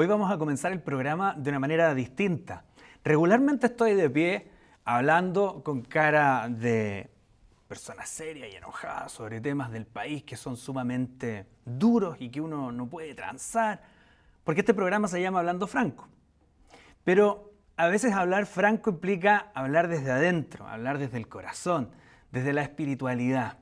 Hoy vamos a comenzar el programa de una manera distinta. Regularmente estoy de pie hablando con cara de persona seria y enojada sobre temas del país que son sumamente duros y que uno no puede transar, porque este programa se llama Hablando Franco. Pero a veces hablar franco implica hablar desde adentro, hablar desde el corazón, desde la espiritualidad.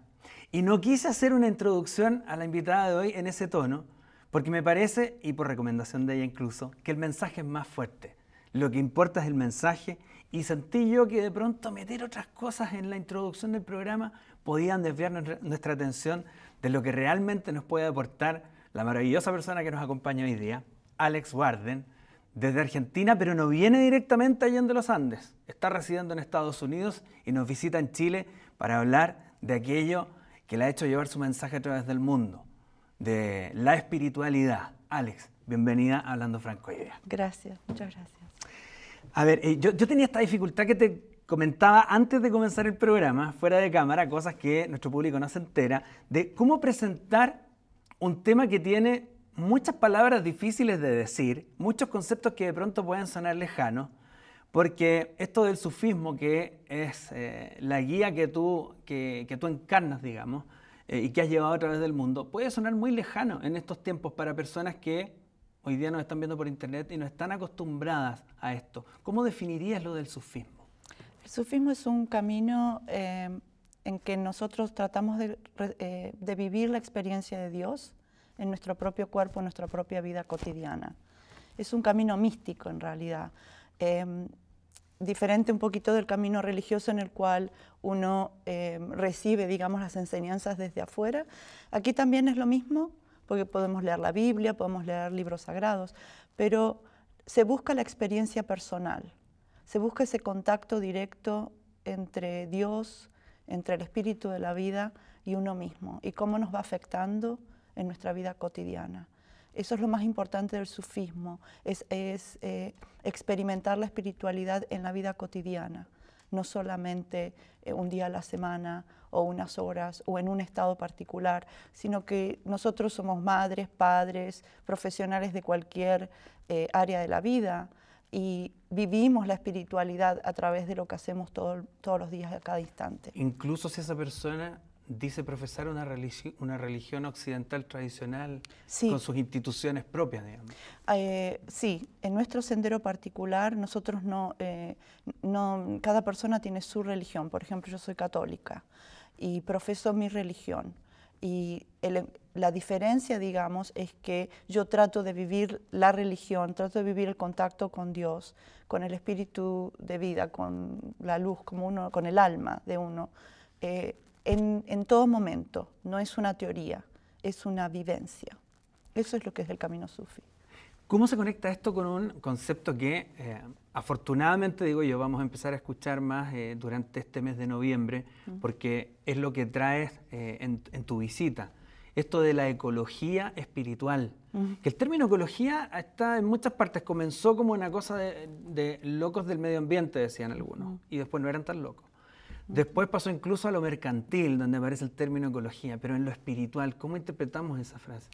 Y no quise hacer una introducción a la invitada de hoy en ese tono, porque me parece, y por recomendación de ella incluso, que el mensaje es más fuerte. Lo que importa es el mensaje y sentí yo que de pronto meter otras cosas en la introducción del programa podían desviar nuestra atención de lo que realmente nos puede aportar la maravillosa persona que nos acompaña hoy día, Alex Warden, desde Argentina, pero no viene directamente allá de los Andes. Está residiendo en Estados Unidos y nos visita en Chile para hablar de aquello que le ha hecho llevar su mensaje a través del mundo de la espiritualidad. Alex, bienvenida a Hablando Franco Gracias, muchas gracias. A ver, eh, yo, yo, tenía esta dificultad que te comentaba antes de comenzar el programa, fuera de cámara, cosas que nuestro público no se entera, de cómo presentar un tema que tiene muchas palabras difíciles de decir, muchos conceptos que de pronto pueden sonar lejanos, porque esto del sufismo, que es eh, la guía que tú, que, que tú encarnas, digamos, eh, y que has llevado a través del mundo puede sonar muy lejano en estos tiempos para personas que hoy día nos están viendo por internet y no están acostumbradas a esto. ¿Cómo definirías lo del sufismo? El sufismo es un camino eh, en que nosotros tratamos de, eh, de, vivir la experiencia de Dios en nuestro propio cuerpo, en nuestra propia vida cotidiana. Es un camino místico en realidad diferente un poquito del camino religioso en el cual uno eh, recibe, digamos, las enseñanzas desde afuera. Aquí también es lo mismo, porque podemos leer la Biblia, podemos leer libros sagrados, pero se busca la experiencia personal, se busca ese contacto directo entre Dios, entre el espíritu de la vida y uno mismo, y cómo nos va afectando en nuestra vida cotidiana. Eso es lo más importante del sufismo, es, eh, experimentar la espiritualidad en la vida cotidiana, no solamente eh, un día a la semana o unas horas o en un estado particular, sino que nosotros somos madres, padres, profesionales de cualquier eh, área de la vida y vivimos la espiritualidad a través de lo que hacemos todos los días a cada instante. Incluso si esa persona dice profesar una, una religión occidental tradicional con sus instituciones propias, digamos. Eh, sí, en nuestro sendero particular nosotros no, eh, no, cada persona tiene su religión. Por ejemplo, yo soy católica y profeso mi religión. Y la diferencia, digamos, es que yo trato de vivir la religión, trato de vivir el contacto con Dios, con el espíritu de vida, con la luz, como uno, con el alma de uno. Eh, en, todo momento. No es una teoría, es una vivencia. Eso es lo que es el camino sufi. ¿Cómo se conecta esto con un concepto que eh, afortunadamente, digo yo, vamos a empezar a escuchar más eh, durante este mes de noviembre, porque es lo que traes eh, en, tu visita? Esto de la ecología espiritual. Que el término ecología está en muchas partes. Comenzó como una cosa de, locos del medio ambiente, decían algunos, y después no eran tan locos. Después pasó incluso a lo mercantil, donde aparece el término ecología, pero en lo espiritual, ¿cómo interpretamos esa frase?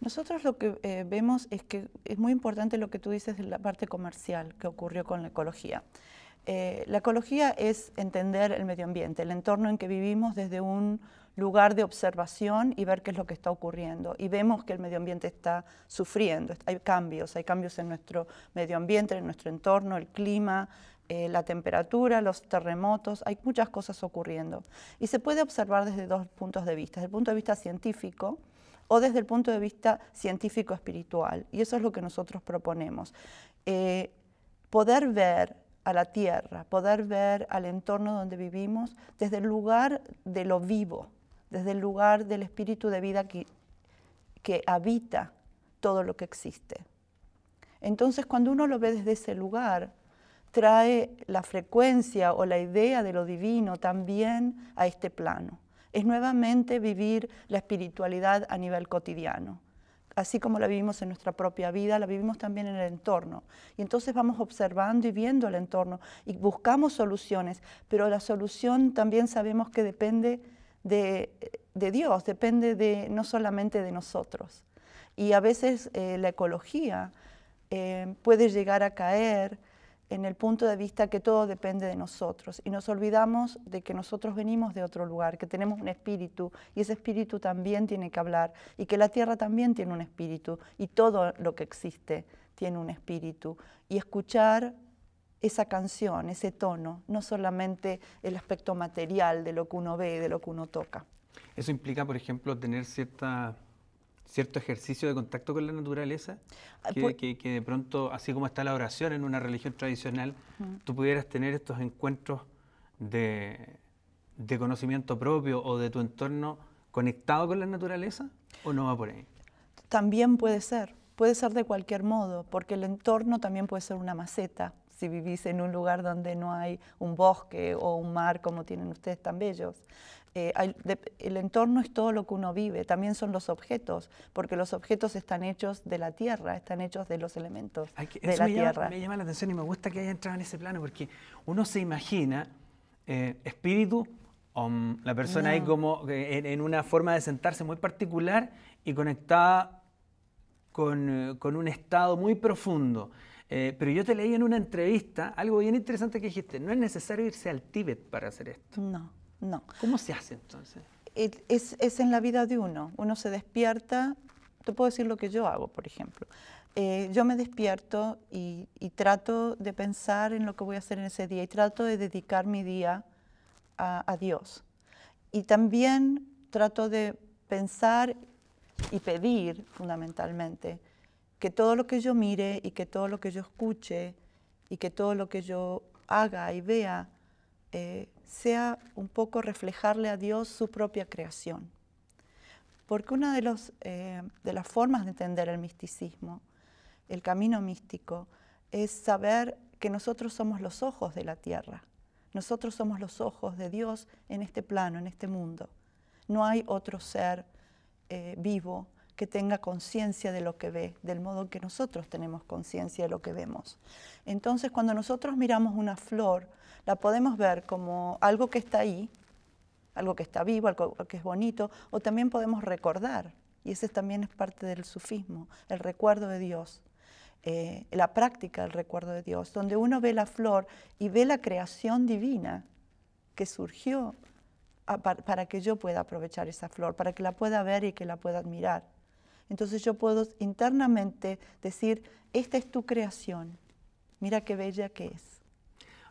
Nosotros lo que eh, vemos es que es muy importante lo que tú dices de la parte comercial que ocurrió con la ecología. Eh, la ecología es entender el medio ambiente, el entorno en que vivimos desde un lugar de observación y ver qué es lo que está ocurriendo. Y vemos que el medio ambiente está sufriendo, hay cambios, hay cambios en nuestro medio ambiente, en nuestro entorno, el clima, eh, la temperatura, los terremotos, hay muchas cosas ocurriendo. Y se puede observar desde dos puntos de vista, desde el punto de vista científico o desde el punto de vista científico-espiritual. Y eso es lo que nosotros proponemos. Eh, poder ver a la tierra, poder ver al entorno donde vivimos desde el lugar de lo vivo, desde el lugar del espíritu de vida que, que habita todo lo que existe. Entonces, cuando uno lo ve desde ese lugar, trae la frecuencia o la idea de lo divino también a este plano. Es nuevamente vivir la espiritualidad a nivel cotidiano. Así como la vivimos en nuestra propia vida, la vivimos también en el entorno. Y entonces vamos observando y viendo el entorno y buscamos soluciones, pero la solución también sabemos que depende de, Dios, depende no solamente de nosotros. Y a veces eh, la ecología eh, puede llegar a caer en el punto de vista que todo depende de nosotros y nos olvidamos de que nosotros venimos de otro lugar, que tenemos un espíritu y ese espíritu también tiene que hablar y que la tierra también tiene un espíritu y todo lo que existe tiene un espíritu y escuchar esa canción, ese tono, no solamente el aspecto material de lo que uno ve, de lo que uno toca. Eso implica, por ejemplo, tener cierta cierto ejercicio de contacto con la naturaleza, pues que, de pronto, así como está la oración en una religión tradicional, mm. tú pudieras tener estos encuentros de, de, conocimiento propio o de tu entorno conectado con la naturaleza, o no va por ahí? También puede ser, puede ser de cualquier modo, porque el entorno también puede ser una maceta, si vivís en un lugar donde no hay un bosque o un mar como tienen ustedes tan bellos. Eh, el entorno es todo lo que uno vive, también son los objetos, porque los objetos están hechos de la tierra, están hechos de los elementos de la tierra. Llama, me llama la atención y me gusta que haya entrado en ese plano, porque uno se imagina eh, espíritu, mm, la persona ahí como eh, en, en una forma de sentarse muy particular y conectada con, con, un estado muy profundo. Eh, pero yo te leí en una entrevista algo bien interesante que dijiste, no es necesario irse al Tíbet para hacer esto. No, no. ¿Cómo se hace entonces? Es, en la vida de uno. Uno se despierta, te puedo decir lo que yo hago, por ejemplo. Eh, yo me despierto y, trato de pensar en lo que voy a hacer en ese día y trato de dedicar mi día a Dios. Y también trato de pensar y pedir fundamentalmente que todo lo que yo mire y que todo lo que yo escuche y que todo lo que yo haga y vea eh, sea un poco reflejarle a Dios su propia creación. Porque una de, eh, de las formas de entender el misticismo, el camino místico, es saber que nosotros somos los ojos de la tierra, nosotros somos los ojos de Dios en este plano, en este mundo. No hay otro ser eh, vivo que tenga conciencia de lo que ve, del modo que nosotros tenemos conciencia de lo que vemos. Entonces, cuando nosotros miramos una flor, la podemos ver como algo que está ahí, algo que está vivo, algo que es bonito, o también podemos recordar, y ese también es parte del sufismo, el recuerdo de Dios. Eh, la práctica del recuerdo de Dios, donde uno ve la flor y ve la creación divina que surgió para que yo pueda aprovechar esa flor, para que la pueda ver y que la pueda admirar. Entonces yo puedo internamente decir, esta es tu creación, mira qué bella que es.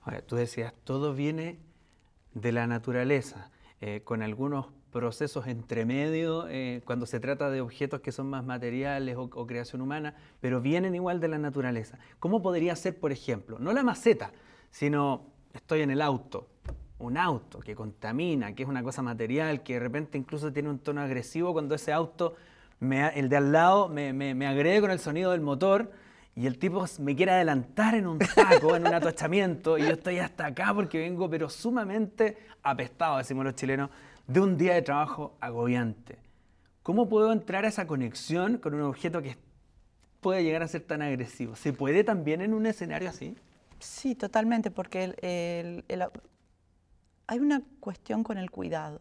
Ahora, tú decías, todo viene de la naturaleza, eh, con algunos procesos entre medio eh, cuando se trata de objetos que son más materiales o, o, creación humana, pero vienen igual de la naturaleza. ¿Cómo podría ser, por ejemplo, no la maceta, sino estoy en el auto, un auto que contamina, que es una cosa material, que de repente incluso tiene un tono agresivo cuando ese auto el de al lado me, agrede con el sonido del motor y el tipo me quiere adelantar en un taco, en un atochamiento, y yo estoy hasta acá porque vengo, pero sumamente apestado, decimos los chilenos, de un día de trabajo agobiante. ¿Cómo puedo entrar a esa conexión con un objeto que puede llegar a ser tan agresivo? ¿Se puede también en un escenario así? Sí, totalmente, porque hay una cuestión con el cuidado,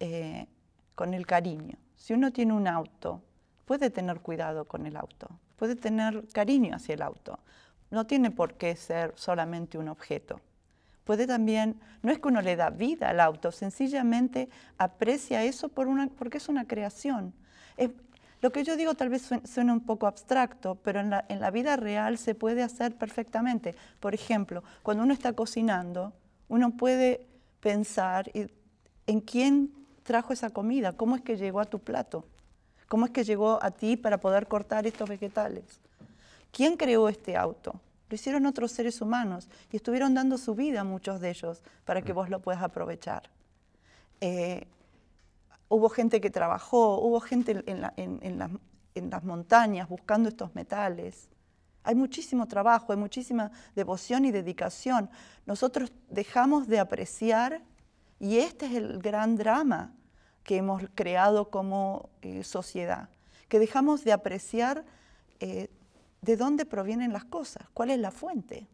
eh, con el cariño. Si uno tiene un auto, puede tener cuidado con el auto, puede tener cariño hacia el auto. No tiene por qué ser solamente un objeto. Puede también, no es que uno le da vida al auto, sencillamente aprecia eso por una, porque es una creación. lo que yo digo tal vez suena un poco abstracto, pero en la, en la, vida real se puede hacer perfectamente. Por ejemplo, cuando uno está cocinando, uno puede pensar en quién trajo esa comida? ¿Cómo es que llegó a tu plato? ¿Cómo es que llegó a ti para poder cortar estos vegetales? ¿Quién creó este auto? Lo hicieron otros seres humanos y estuvieron dando su vida a muchos de ellos para que mm. vos lo puedas aprovechar. Eh, hubo gente que trabajó, hubo gente en las montañas buscando estos metales. Hay muchísimo trabajo, hay muchísima devoción y dedicación. Nosotros dejamos de apreciar y este es el gran drama que hemos creado como eh, sociedad, que dejamos de apreciar eh, de dónde provienen las cosas, cuál es la fuente.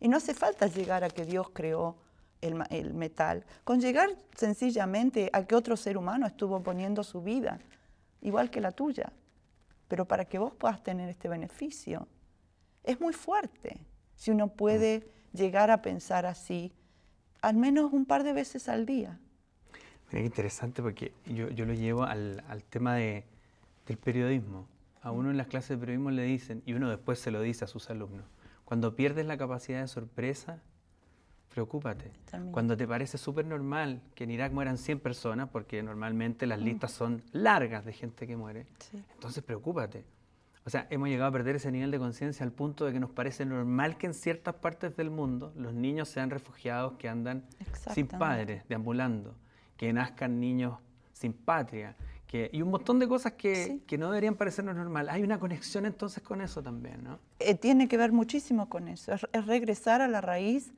Y no hace falta llegar a que Dios creó el, metal, con llegar sencillamente a que otro ser humano estuvo poniendo su vida, igual que la tuya, pero para que vos puedas tener este beneficio. Es muy fuerte si uno puede mm. llegar a pensar así al menos un par de veces al día. Mira qué interesante porque yo, lo llevo al, tema del periodismo. A uno en las clases de periodismo le dicen, y uno después se lo dice a sus alumnos, cuando pierdes la capacidad de sorpresa, preocúpate. Cuando te parece súper normal que en Irak mueran 100 personas, porque normalmente las mm. listas son largas de gente que muere, entonces preocúpate. O sea, hemos llegado a perder ese nivel de conciencia al punto de que nos parece normal que en ciertas partes del mundo los niños sean refugiados que andan sin padres, deambulando, que nazcan niños sin patria, que, y un montón de cosas que, que, no deberían parecernos normal. Hay una conexión entonces con eso también, ¿no? Eh, tiene que ver muchísimo con eso, es, regresar a la raíz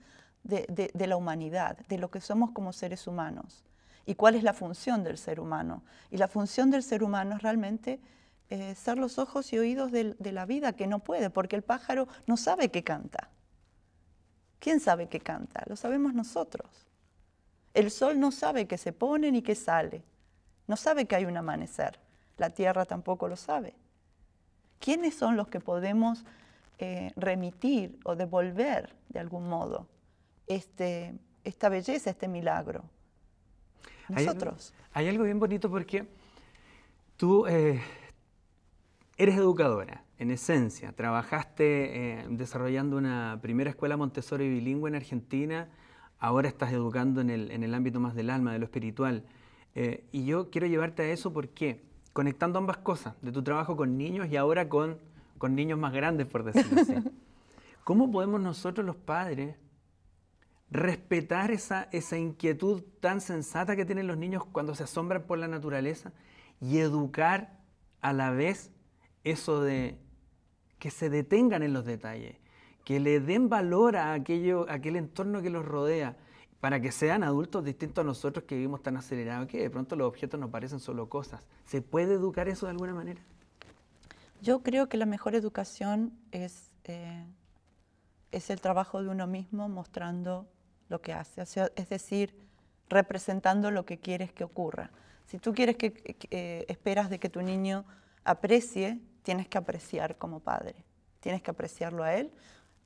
de, de, de, la humanidad, de lo que somos como seres humanos y cuál es la función del ser humano. Y la función del ser humano es realmente eh, ser los ojos y oídos de, la vida, que no puede, porque el pájaro no sabe que canta. ¿Quién sabe que canta? Lo sabemos nosotros. El sol no sabe que se pone ni que sale. No sabe que hay un amanecer. La tierra tampoco lo sabe. ¿Quiénes son los que podemos eh, remitir o devolver de algún modo este, esta belleza, este milagro? Nosotros. Hay, algo bien bonito porque tú... Eh, Eres educadora, en esencia. Trabajaste eh, desarrollando una primera escuela Montessori bilingüe en Argentina. Ahora estás educando en el, ámbito más del alma, de lo espiritual. Eh, y yo quiero llevarte a eso porque, conectando ambas cosas, de tu trabajo con niños y ahora con, con niños más grandes, por decirlo así, ¿cómo podemos nosotros los padres respetar esa, esa inquietud tan sensata que tienen los niños cuando se asombran por la naturaleza y educar a la vez eso de que se detengan en los detalles, que le den valor a aquello, aquel entorno que los rodea, para que sean adultos distintos a nosotros que vivimos tan acelerados que de pronto los objetos nos parecen solo cosas. ¿Se puede educar eso de alguna manera? Yo creo que la mejor educación es, eh, es el trabajo de uno mismo mostrando lo que hace, es decir, representando lo que quieres que ocurra. Si tú quieres que, eh, esperas de que tu niño aprecie tienes que apreciar como padre, tienes que apreciarlo a él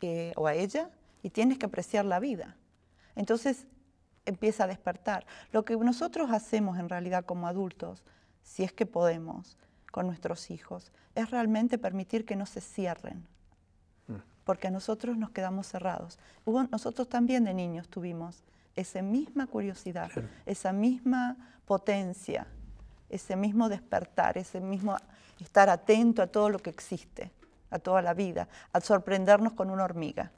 eh, o a ella y tienes que apreciar la vida. Entonces empieza a despertar. Lo que nosotros hacemos en realidad como adultos, si es que podemos, con nuestros hijos, es realmente permitir que no se cierren, mm. porque nosotros nos quedamos cerrados. nosotros también de niños tuvimos esa misma curiosidad, esa misma potencia, ese mismo despertar, ese mismo estar atento a todo lo que existe, a toda la vida, al sorprendernos con una hormiga.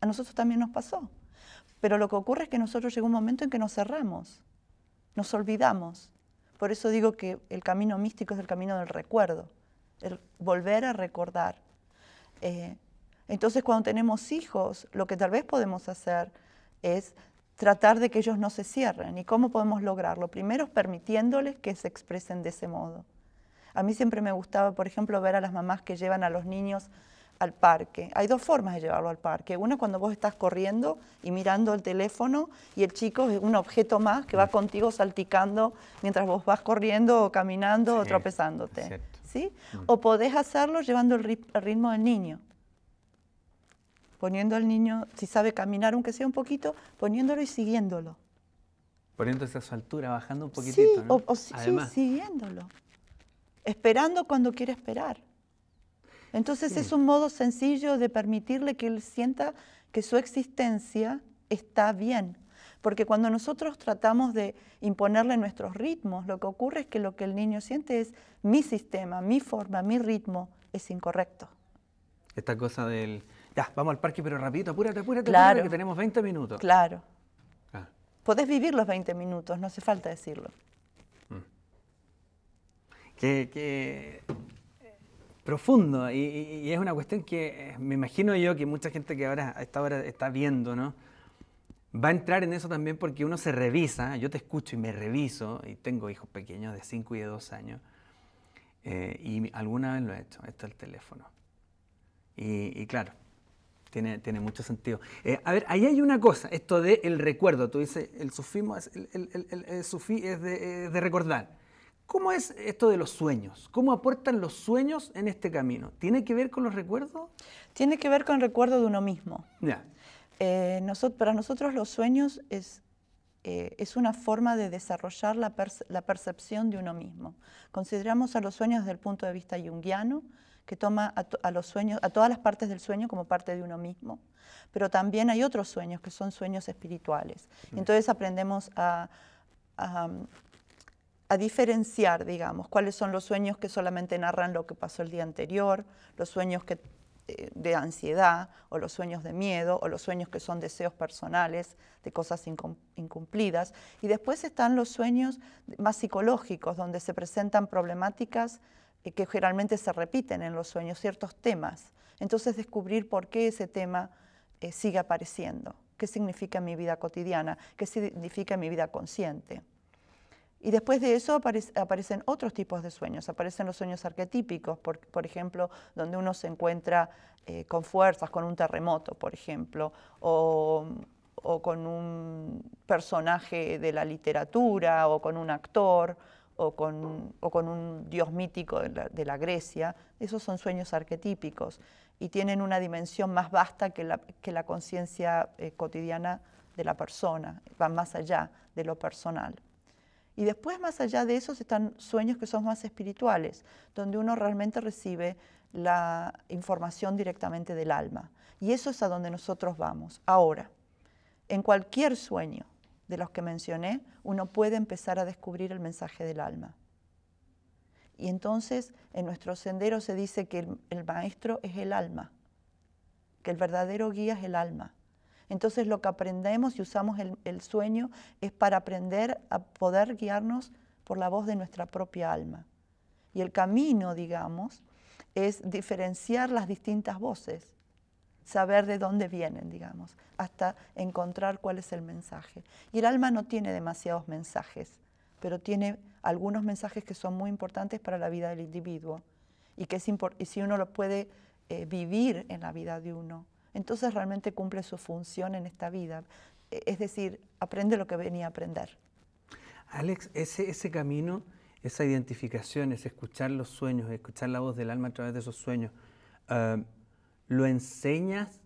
A nosotros también nos pasó. Pero lo que ocurre es que nosotros llega un momento en que nos cerramos, nos olvidamos. Por eso digo que el camino místico es el camino del recuerdo, el volver a recordar. Eh, entonces cuando tenemos hijos, lo que tal vez podemos hacer es tratar de que ellos no se cierren. ¿Y cómo podemos lograrlo? Primero permitiéndoles que se expresen de ese modo. A mí siempre me gustaba, por ejemplo, ver a las mamás que llevan a los niños al parque. Hay dos formas de llevarlo al parque. Una cuando vos estás corriendo y mirando el teléfono y el chico es un objeto más que va contigo salticando mientras vos vas corriendo o caminando o tropezándote. ¿sí? Mm. O podés hacerlo llevando el, ritmo del niño. Poniendo al niño, si sabe caminar aunque sea un poquito, poniéndolo y siguiéndolo. Poniéndose a su altura, bajando un poquitito. Sí, o, siguiéndolo esperando cuando quiere esperar. Entonces es un modo sencillo de permitirle que él sienta que su existencia está bien. Porque cuando nosotros tratamos de imponerle nuestros ritmos, lo que ocurre es que lo que el niño siente es mi sistema, mi forma, mi ritmo es incorrecto. Esta cosa del, ya, vamos al parque pero rapidito, apúrate, apúrate, claro. que tenemos 20 minutos. Claro. Ah. Podés vivir los 20 minutos, no hace falta decirlo que, profundo y, es una cuestión que eh, me imagino yo que mucha gente que ahora a esta está viendo, ¿no? Va a entrar en eso también porque uno se revisa, yo te escucho y me reviso, y tengo hijos pequeños de 5 y de 2 años, eh, y alguna vez lo he hecho, esto es el teléfono. Y, claro, tiene, tiene, mucho sentido. Eh, a ver, ahí hay una cosa, esto de el recuerdo, tú dices, el sufismo, es, el, sufí es de recordar. ¿Cómo es esto de los sueños? ¿Cómo aportan los sueños en este camino? ¿Tiene que ver con los recuerdos? Tiene que ver con el recuerdo de uno mismo. Eh, nosotros, para nosotros los sueños es, eh, es una forma de desarrollar la, la, percepción de uno mismo. Consideramos a los sueños desde el punto de vista junguiano, que toma a, a, los sueños, a todas las partes del sueño como parte de uno mismo. Pero también hay otros sueños que son sueños espirituales. Entonces aprendemos a, a a diferenciar, digamos, cuáles son los sueños que solamente narran lo que pasó el día anterior, los sueños eh, de ansiedad o los sueños de miedo o los sueños que son deseos personales de cosas incumplidas. Y después están los sueños más psicológicos, donde se presentan problemáticas eh, que generalmente se repiten en los sueños, ciertos temas. Entonces descubrir por qué ese tema eh, sigue apareciendo, qué significa mi vida cotidiana, qué significa mi vida consciente. Y después de eso aparecen otros tipos de sueños, aparecen los sueños arquetípicos, por, ejemplo, donde uno se encuentra eh, con fuerzas, con un terremoto, por ejemplo, o, con un personaje de la literatura, o con un actor, o con, un dios mítico de la, Grecia. Esos son sueños arquetípicos y tienen una dimensión más vasta que la, conciencia eh, cotidiana de la persona, van más allá de lo personal. Y después, más allá de esos, están sueños que son más espirituales, donde uno realmente recibe la información directamente del alma. Y eso es a donde nosotros vamos. Ahora, en cualquier sueño de los que mencioné, uno puede empezar a descubrir el mensaje del alma. Y entonces, en nuestro sendero se dice que el maestro es el alma, que el verdadero guía es el alma entonces lo que aprendemos y usamos el, sueño es para aprender a poder guiarnos por la voz de nuestra propia alma. Y el camino, digamos, es diferenciar las distintas voces, saber de dónde vienen, digamos, hasta encontrar cuál es el mensaje. Y el alma no tiene demasiados mensajes, pero tiene algunos mensajes que son muy importantes para la vida del individuo y que si uno lo puede eh, vivir en la vida de uno, entonces realmente cumple su función en esta vida. E, es decir, aprende lo que venía a aprender. Alex, ese, ese camino, esa identificación, ese escuchar los sueños, escuchar la voz del alma a través de esos sueños, eh, ¿lo enseñas?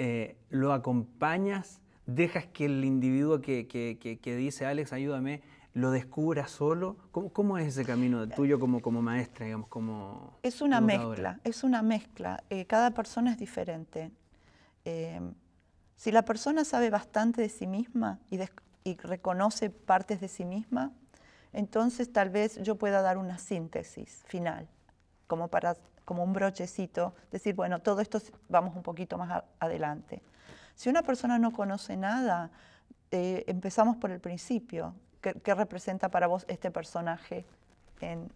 Eh, ¿Lo acompañas? ¿Dejas que el individuo que, dice, Alex, ayúdame, lo descubra solo? ¿Cómo, es ese camino tuyo como, como maestra, digamos, como... Es una mezcla, es una mezcla. Eh, cada persona es diferente. Em, si la persona sabe bastante de sí misma y, reconoce partes de sí misma, entonces tal vez yo pueda dar una síntesis final, como, para, como un brochecito, decir, bueno, todo esto vamos un poquito más adelante. Si una persona no conoce nada, eh, empezamos por el principio. ¿Qué, representa para vos este personaje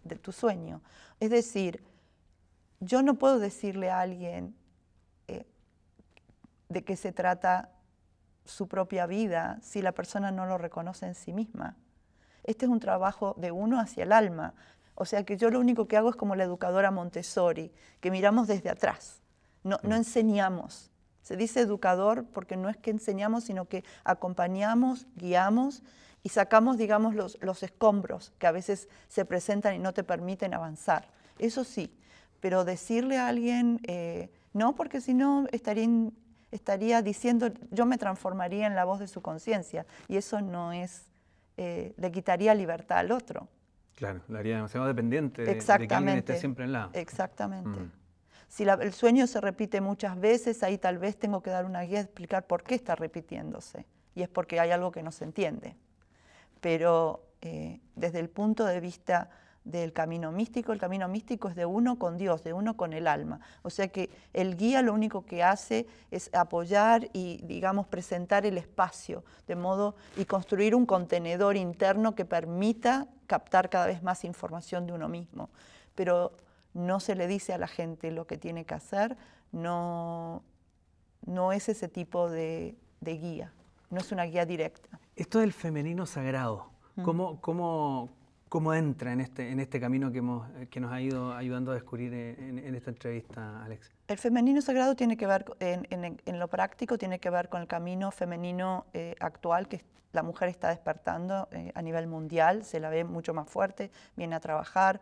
de tu sueño? Es decir, yo no puedo decirle a alguien, de qué se trata su propia vida si la persona no lo reconoce en sí misma. Este es un trabajo de uno hacia el alma. O sea que yo lo único que hago es como la educadora Montessori, que miramos desde atrás, no, mm. enseñamos. Se dice educador porque no es que enseñamos, sino que acompañamos, guiamos y sacamos, digamos, los, los escombros que a veces se presentan y no te permiten avanzar. Eso sí, pero decirle a alguien, eh, no, porque si no estaría estaría diciendo, yo me transformaría en la voz de su conciencia, y eso no es, eh, le quitaría libertad al otro. Claro, le haría demasiado dependiente de, que esté siempre en mm. la... Exactamente. Si el sueño se repite muchas veces, ahí tal vez tengo que dar una guía, explicar por qué está repitiéndose, y es porque hay algo que no se entiende. Pero eh, desde el punto de vista del camino místico, el camino místico es de uno con Dios, de uno con el alma. O sea que el guía lo único que hace es apoyar y, digamos, presentar el espacio de modo y construir un contenedor interno que permita captar cada vez más información de uno mismo. Pero no se le dice a la gente lo que tiene que hacer, no, no es ese tipo de, guía, no es una guía directa. Esto del femenino sagrado, mm. ¿cómo, cómo cómo entra en este, en este camino que, eh, nos ha ido ayudando a descubrir eh, en, esta entrevista, Alex? El femenino sagrado tiene que ver, en, lo práctico, tiene que ver con el camino femenino eh, actual que la mujer está despertando a nivel mundial, se la ve mucho más fuerte, viene a trabajar,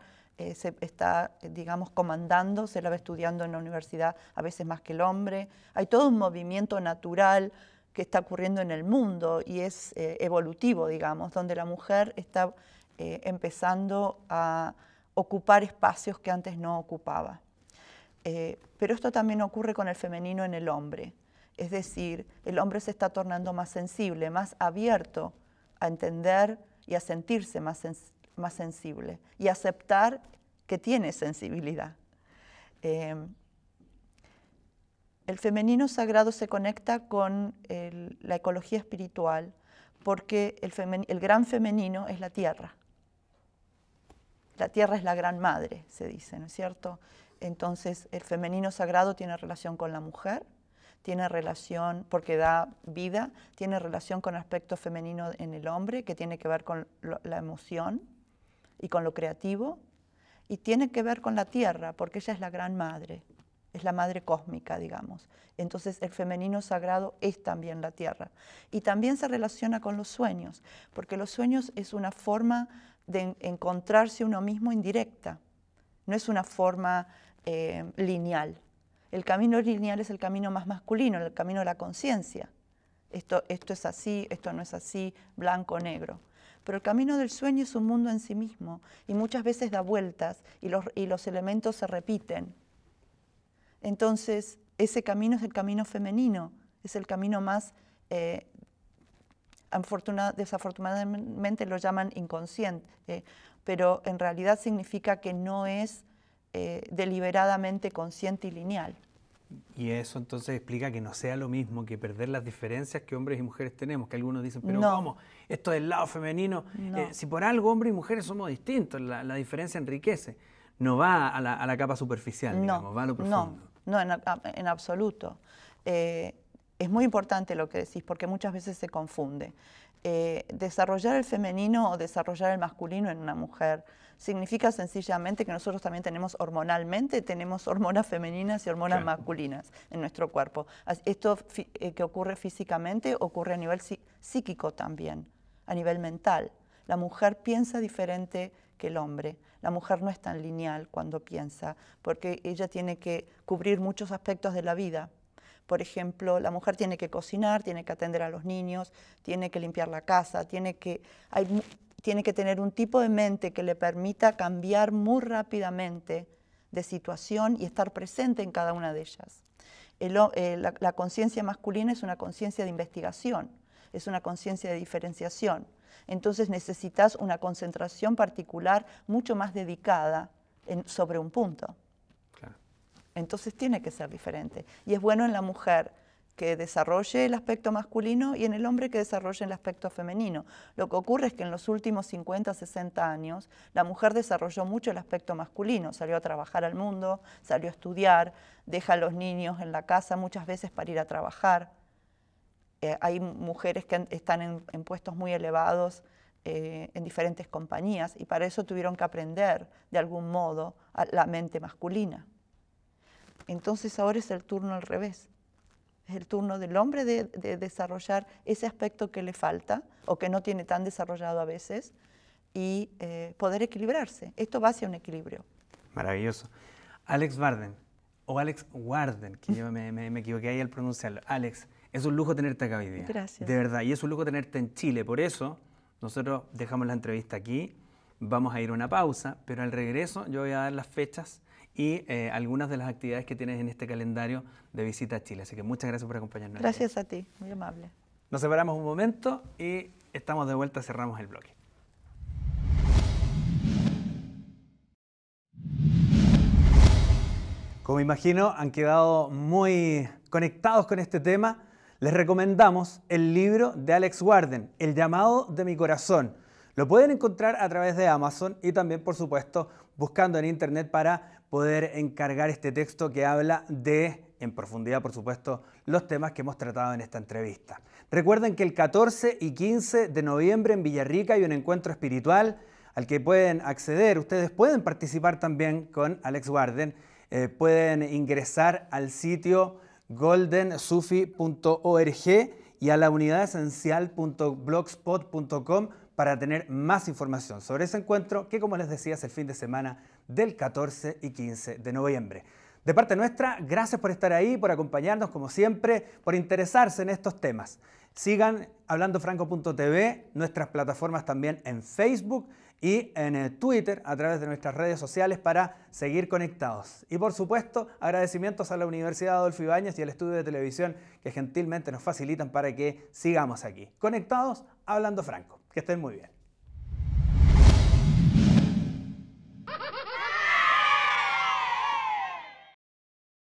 se está, digamos, comandando, se la ve estudiando en la universidad a veces más que el hombre. Hay todo un movimiento natural que está ocurriendo en el mundo y es evolutivo, digamos, donde la mujer está eh, empezando a ocupar espacios que antes no ocupaba. Eh, pero esto también ocurre con el femenino en el hombre. Es decir, el hombre se está tornando más sensible, más abierto a entender y a sentirse más, sensible y aceptar que tiene sensibilidad. Eh, el femenino sagrado se conecta con la ecología espiritual porque el gran femenino es la tierra la tierra es la gran madre, se dice, ¿no es cierto? Entonces, el femenino sagrado tiene relación con la mujer, tiene relación, porque da vida, tiene relación con el aspecto femenino en el hombre, que tiene que ver con la emoción y con lo creativo, y tiene que ver con la tierra, porque ella es la gran madre, es la madre cósmica, digamos. Entonces el femenino sagrado es también la tierra. Y también se relaciona con los sueños, porque los sueños es una forma de encontrarse uno mismo indirecta, no es una forma eh, lineal. El camino lineal es el camino más masculino, el camino de la conciencia. Esto, esto es así, esto no es así, blanco, negro. Pero el camino del sueño es un mundo en sí mismo y muchas veces da vueltas y los, los elementos se repiten. Entonces, ese camino es el camino femenino, es el camino más eh, desafortunadamente lo llaman inconsciente, pero en realidad significa que no es eh, deliberadamente consciente y lineal. Y eso entonces explica que no sea lo mismo que perder las diferencias que hombres y mujeres tenemos, que algunos dicen, pero vamos ¿cómo? Esto del lado femenino, eh, si por algo hombres y mujeres somos distintos, la, diferencia enriquece, no va a la, capa superficial, no, digamos, va a lo profundo. No, no en, absoluto. Eh, es muy importante lo que decís porque muchas veces se confunde. Eh, desarrollar el femenino o desarrollar el masculino en una mujer significa sencillamente que nosotros también tenemos hormonalmente, tenemos hormonas femeninas y hormonas masculinas en nuestro cuerpo. Esto eh, que ocurre físicamente ocurre a nivel psíquico también, a nivel mental. La mujer piensa diferente que el hombre. La mujer no es tan lineal cuando piensa, porque ella tiene que cubrir muchos aspectos de la vida por ejemplo, la mujer tiene que cocinar, tiene que atender a los niños, tiene que limpiar la casa, tiene que, tiene que tener un tipo de mente que le permita cambiar muy rápidamente de situación y estar presente en cada una de ellas. Eh, la, conciencia masculina es una conciencia de investigación, es una conciencia de diferenciación. Entonces necesitas una concentración particular mucho más dedicada sobre un punto. Entonces tiene que ser diferente. Y es bueno en la mujer que desarrolle el aspecto masculino y en el hombre que desarrolle el aspecto femenino. Lo que ocurre es que en los últimos 50, 60 años, la mujer desarrolló mucho el aspecto masculino, salió a trabajar al mundo, salió a estudiar, deja a los niños en la casa muchas veces para ir a trabajar. Eh, hay mujeres que están en, puestos muy elevados eh, en diferentes compañías y para eso tuvieron que aprender de algún modo la mente masculina. Entonces ahora es el turno al revés. Es el turno del hombre de, desarrollar ese aspecto que le falta o que no tiene tan desarrollado a veces y eh, poder equilibrarse. Esto va hacia un equilibrio. Maravilloso. Alex Warden, o Alex Warden, que yo me, equivoqué ahí al pronunciarlo. Alex, es un lujo tenerte acá hoy día. Gracias. De verdad, y es un lujo tenerte en Chile. Por eso, nosotros dejamos la entrevista aquí, vamos a ir a una pausa, pero al regreso yo voy a dar las fechas y eh, algunas de las actividades que tienes en este calendario de visita a Chile. Así que muchas gracias por acompañarnos. Gracias a ti, muy amable. Nos separamos un momento y estamos de vuelta, cerramos el bloque. Como imagino, han quedado muy conectados con este tema. Les recomendamos el libro de Alex Warden, El llamado de mi corazón. Lo pueden encontrar a través de Amazon y también, por supuesto, buscando en internet para poder encargar este texto que habla de, en profundidad por supuesto, los temas que hemos tratado en esta entrevista. Recuerden que el 14 y 15 de noviembre en Villarrica hay un encuentro espiritual al que pueden acceder. Ustedes pueden participar también con Alex Warden. Eh, pueden ingresar al sitio goldensufi.org y a la unidad esencial.blogspot.com para tener más información sobre ese encuentro que, como les decía, es el fin de semana del 14 y 15 de noviembre. De parte nuestra, gracias por estar ahí, por acompañarnos como siempre, por interesarse en estos temas. Sigan hablandofranco.tv, nuestras plataformas también en Facebook y en eh, Twitter a través de nuestras redes sociales para seguir conectados. Y por supuesto, agradecimientos a la Universidad Adolfo Ibáñez y al estudio de televisión que gentilmente nos facilitan para que sigamos aquí. Conectados, hablando franco. Que estén muy bien.